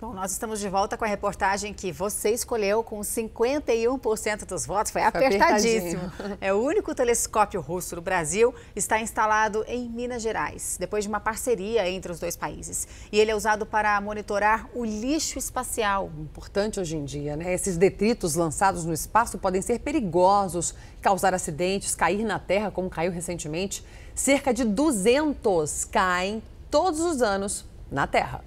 Bom, nós estamos de volta com a reportagem que você escolheu com 51% dos votos. Foi apertadíssimo. apertadíssimo. É o único telescópio russo do Brasil, está instalado em Minas Gerais, depois de uma parceria entre os dois países. E ele é usado para monitorar o lixo espacial. Importante hoje em dia, né? Esses detritos lançados no espaço podem ser perigosos, causar acidentes, cair na Terra, como caiu recentemente. Cerca de 200 caem todos os anos na Terra.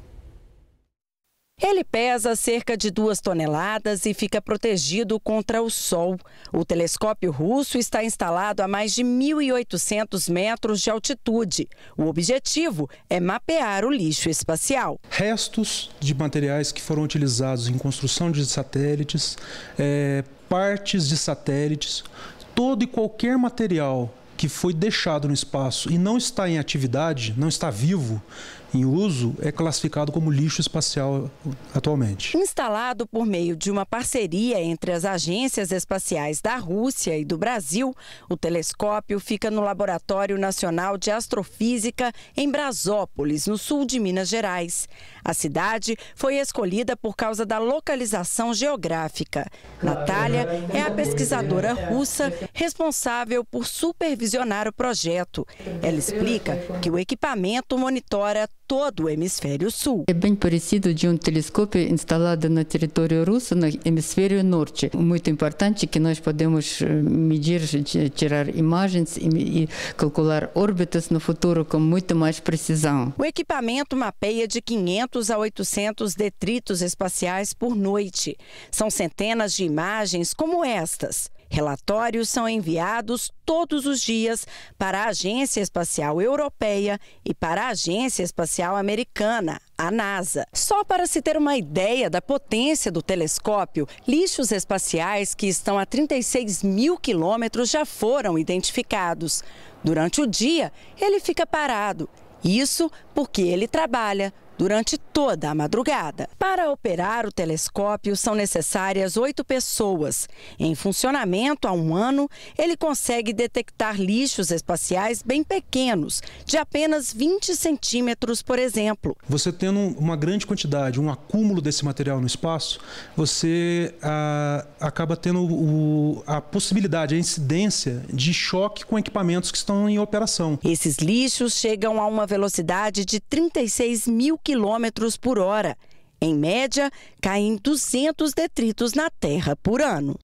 Ele pesa cerca de 2 toneladas e fica protegido contra o sol. O telescópio russo está instalado a mais de 1.800 metros de altitude. O objetivo é mapear o lixo espacial. Restos de materiais que foram utilizados em construção de satélites, é, partes de satélites, todo e qualquer material que foi deixado no espaço e não está em atividade, não está vivo, em uso é classificado como lixo espacial atualmente. Instalado por meio de uma parceria entre as agências espaciais da Rússia e do Brasil, o telescópio fica no Laboratório Nacional de Astrofísica em Brasópolis, no sul de Minas Gerais. A cidade foi escolhida por causa da localização geográfica. Natália é a pesquisadora russa responsável por supervisionar o projeto. Ela explica que o equipamento monitora todo o hemisfério sul. É bem parecido de um telescópio instalado no território russo, no hemisfério norte. Muito importante é que nós podemos eh, medir, tirar imagens e calcular órbitas no futuro com muito mais precisão. O equipamento mapeia de 500 a 800 detritos espaciais por noite. São centenas de imagens como estas. Relatórios são enviados todos os dias para a Agência Espacial Europeia e para a Agência Espacial Americana, a NASA. Só para se ter uma ideia da potência do telescópio, lixos espaciais que estão a 36 mil quilômetros já foram identificados. Durante o dia, ele fica parado. Isso porque ele trabalha durante toda a madrugada. Para operar o telescópio são necessárias oito pessoas. Em funcionamento há um ano, ele consegue detectar lixos espaciais bem pequenos, de apenas 20 centímetros, por exemplo. Você tendo uma grande quantidade, um acúmulo desse material no espaço, você ah, acaba tendo o, a possibilidade, a incidência de choque com equipamentos que estão em operação. Esses lixos chegam a uma velocidade de 36 mil km quilômetros por hora. Em média, caem 200 detritos na Terra por ano.